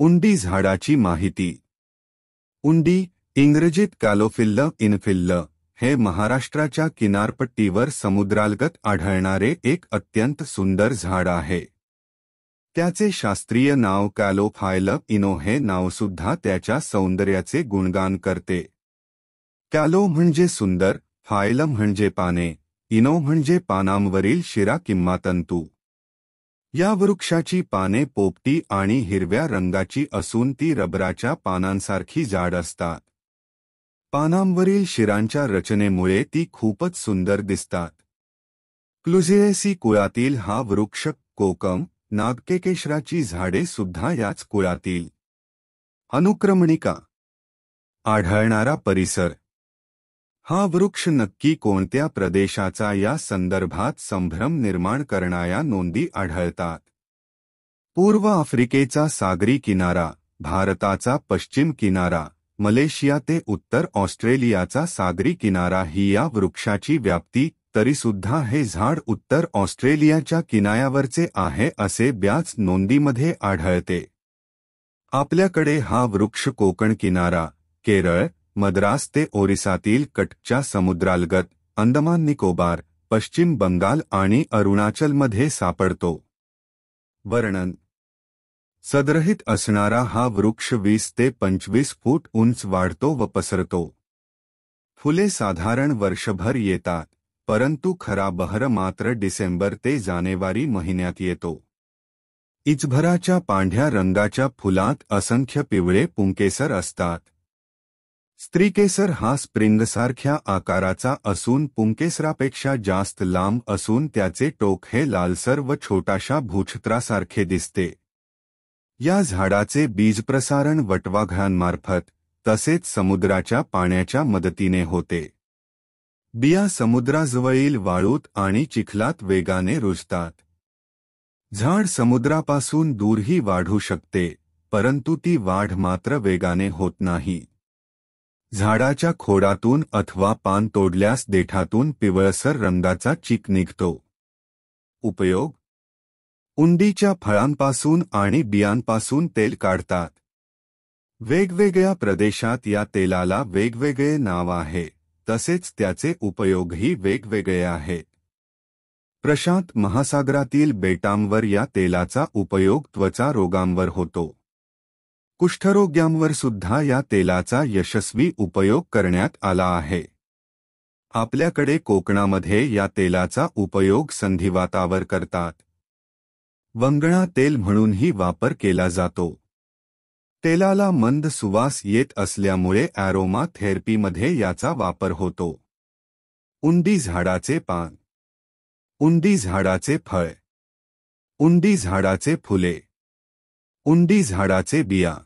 उंडी झाडाची माहिती उंडी इंग्रजीत कॅलोफिल्ल इनफिल्ल हे महाराष्ट्राच्या किनारपट्टीवर समुद्रालगत आढळणारे एक अत्यंत सुंदर झाड आहे त्याचे शास्त्रीय नाव कॅलोफायल इनो हे नावसुद्धा त्याच्या सौंदर्याचे गुणगान करते कॅलो म्हणजे सुंदर फायल म्हणजे पाने इनो म्हणजे पानांवरील शिरा किंवा तंतू या वृक्षाची पाने पोपटी आणि हिरव्या रंगाची असून ती रबराच्या पानांसारखी जाड असतात पानांवरील शिरांच्या रचनेमुळे ती खूपच सुंदर दिसतात क्लुझिएसी कुळातील हा वृक्ष कोकम नागकेकेशराची झाडे सुद्धा याच कुळातील अनुक्रमणिका आढळणारा परिसर हा वृक्ष नक्की कोणत्या प्रदेशाचा या संदर्भात संभ्रम निर्माण करणाऱ्या नोंदी आढळतात पूर्व आफ्रिकेचा सागरी किनारा भारताचा पश्चिम किनारा मलेशिया ते उत्तर ऑस्ट्रेलियाचा सागरी किनारा ही या वृक्षाची व्याप्ती तरीसुद्धा हे झाड उत्तर ऑस्ट्रेलियाच्या किनाऱ्यावरचे आहे असे ब्याच नोंदीमध्ये आढळते आपल्याकडे हा वृक्ष कोकण किनारा केरळ मद्रास ते ओरिसातील कटच्या समुद्रालगत अंदमान निकोबार पश्चिम बंगाल आणि अरुणाचलमध्ये सापडतो वर्णन सदरहित असणारा हा वृक्ष वीस ते पंचवीस फूट उंच वाढतो व पसरतो फुले साधारण वर्षभर येतात परंतु खरा बहर मात्र डिसेंबर ते जानेवारी महिन्यात येतो इचभराच्या पांढ्या रंगाच्या फुलात असंख्य पिवळे पुंकेसर असतात स्त्रीकेसर हा स्प्रिंगसारख्या आकाराचा असून पुंकेसरापेक्षा जास्त लांब असून त्याचे टोक हे लालसर व छोटाशा भूछत्रासारखे दिसते या झाडाचे बीजप्रसारण वटवाघळांमार्फत तसेच समुद्राच्या पाण्याच्या मदतीने होते बिया समुद्राजवळील वाळूत आणि चिखलात वेगाने रुजतात झाड समुद्रापासून दूरही वाढू शकते परंतु ती वाढ मात्र वेगाने होत नाही झाडाच्या खोडातून अथवा पान तोडल्यास देठातून पिवळसर रंगाचा चीक निघतो उपयोग उंडीच्या फळांपासून आणि बियांपासून तेल काढतात वेगवेगळ्या प्रदेशात या तेलाला वेगवेगळे नाव आहे तसेच त्याचे उपयोगही वेगवेगळे आहे प्रशांत महासागरातील बेटांवर या तेलाचा उपयोग त्वचा रोगांवर होतो कुष्ठरोग्यांवर सुद्धा या तेलाचा यशस्वी उपयोग करण्यात आला आहे आपल्याकडे कोकणामध्ये या तेलाचा उपयोग संधिवातावर करतात वंगणा तेल म्हणूनही वापर केला जातो तेलाला मंद सुवास येत असल्यामुळे ॲरोमा थेरपीमध्ये याचा वापर होतो उंदी झाडाचे पान उंदी झाडाचे फळ उंदी झाडाचे फुले उंदी झाडाचे बिया